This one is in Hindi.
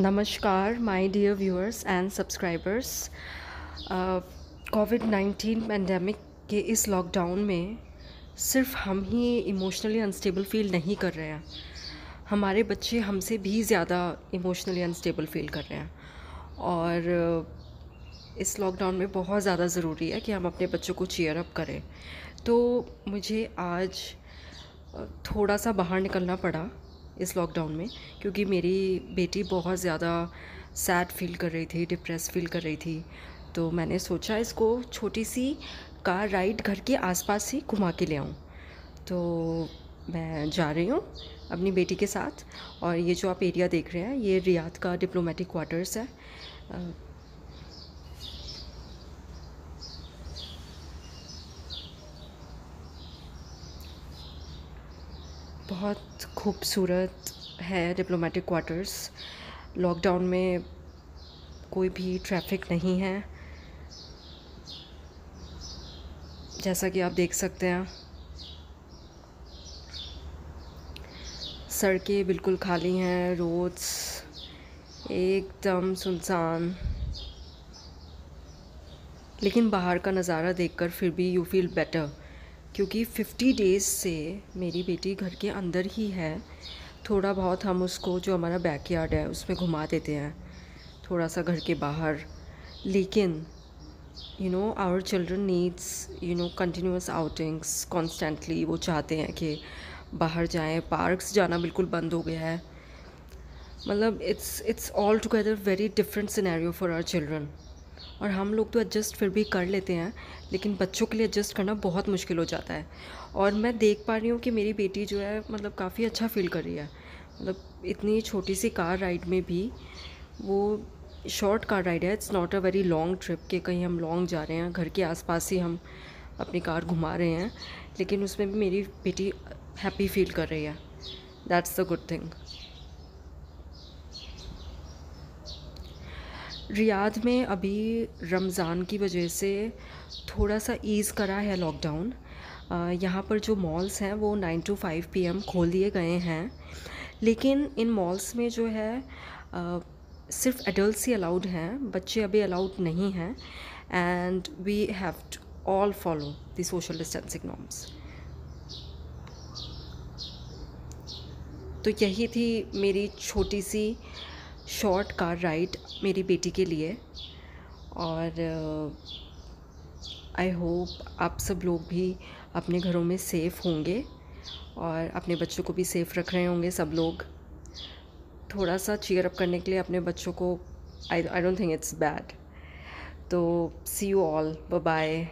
नमस्कार my dear viewers and subscribers covid nineteen pandemic के इस लॉकडाउन में सिर्फ हम ही इमोशनली अनस्टेबल फील नहीं कर रहे हैं हमारे बच्चे हमसे भी ज़्यादा इमोशनली अनस्टेबल फील कर रहे हैं और uh, इस लॉकडाउन में बहुत ज़्यादा ज़रूरी है कि हम अपने बच्चों को चेयर अप करें तो मुझे आज uh, थोड़ा सा बाहर निकलना पड़ा इस लॉकडाउन में क्योंकि मेरी बेटी बहुत ज़्यादा सैड फील कर रही थी डिप्रेस फील कर रही थी तो मैंने सोचा इसको छोटी सी कार राइड घर के आसपास ही घुमा के ले आऊँ तो मैं जा रही हूँ अपनी बेटी के साथ और ये जो आप एरिया देख रहे हैं ये रियाद का डिप्लोमेटिक क्वार्टर्स है बहुत खूबसूरत है डिप्लोमेटिक क्वार्टर्स लॉकडाउन में कोई भी ट्रैफिक नहीं है जैसा कि आप देख सकते हैं सड़कें बिल्कुल खाली हैं रोड्स एकदम सुनसान लेकिन बाहर का नज़ारा देखकर फिर भी यू फील बेटर क्योंकि 50 डेज़ से मेरी बेटी घर के अंदर ही है थोड़ा बहुत हम उसको जो हमारा बैकयार्ड है उसमें घुमा देते हैं थोड़ा सा घर के बाहर लेकिन you know our children needs you know continuous outings constantly वो चाहते हैं कि बाहर जाएं पार्क्स जाना बिल्कुल बंद हो गया है मतलब it's it's all together very different scenario for our children और हम लोग तो एडजस्ट फिर भी कर लेते हैं लेकिन बच्चों के लिए एडजस्ट करना बहुत मुश्किल हो जाता है और मैं देख पा रही हूँ कि मेरी बेटी जो है मतलब काफ़ी अच्छा फील कर रही है मतलब इतनी छोटी सी कार राइड में भी वो शॉर्ट कार राइड है it's not a very long trip के कहीं हम लॉन्ग जा रहे हैं घर के आसपास ही हम अपनी कार घुमा रहे हैं लेकिन उसमें भी मेरी बेटी हैप्पी फील कर रही है that's the good thing Riyadh में अभी रमज़ान की वजह से थोड़ा सा ईज़ करा है लॉकडाउन यहाँ पर जो मॉल्स हैं वो nine to five P M खोल दिए गए हैं लेकिन इन मॉल्स में जो है आ, सिर्फ एडल्ट ही अलाउड हैं बच्चे अभी अलाउड नहीं हैं and we have to all follow the social distancing norms तो यही थी मेरी छोटी सी शॉर्ट कार राइड मेरी बेटी के लिए और आई होप आप सब लोग भी अपने घरों में सेफ़ होंगे और अपने बच्चों को भी सेफ़ रख रहे होंगे सब लोग थोड़ा सा चीयर अप करने के लिए अपने बच्चों को I I don't think it's bad तो सी यू ऑल बाय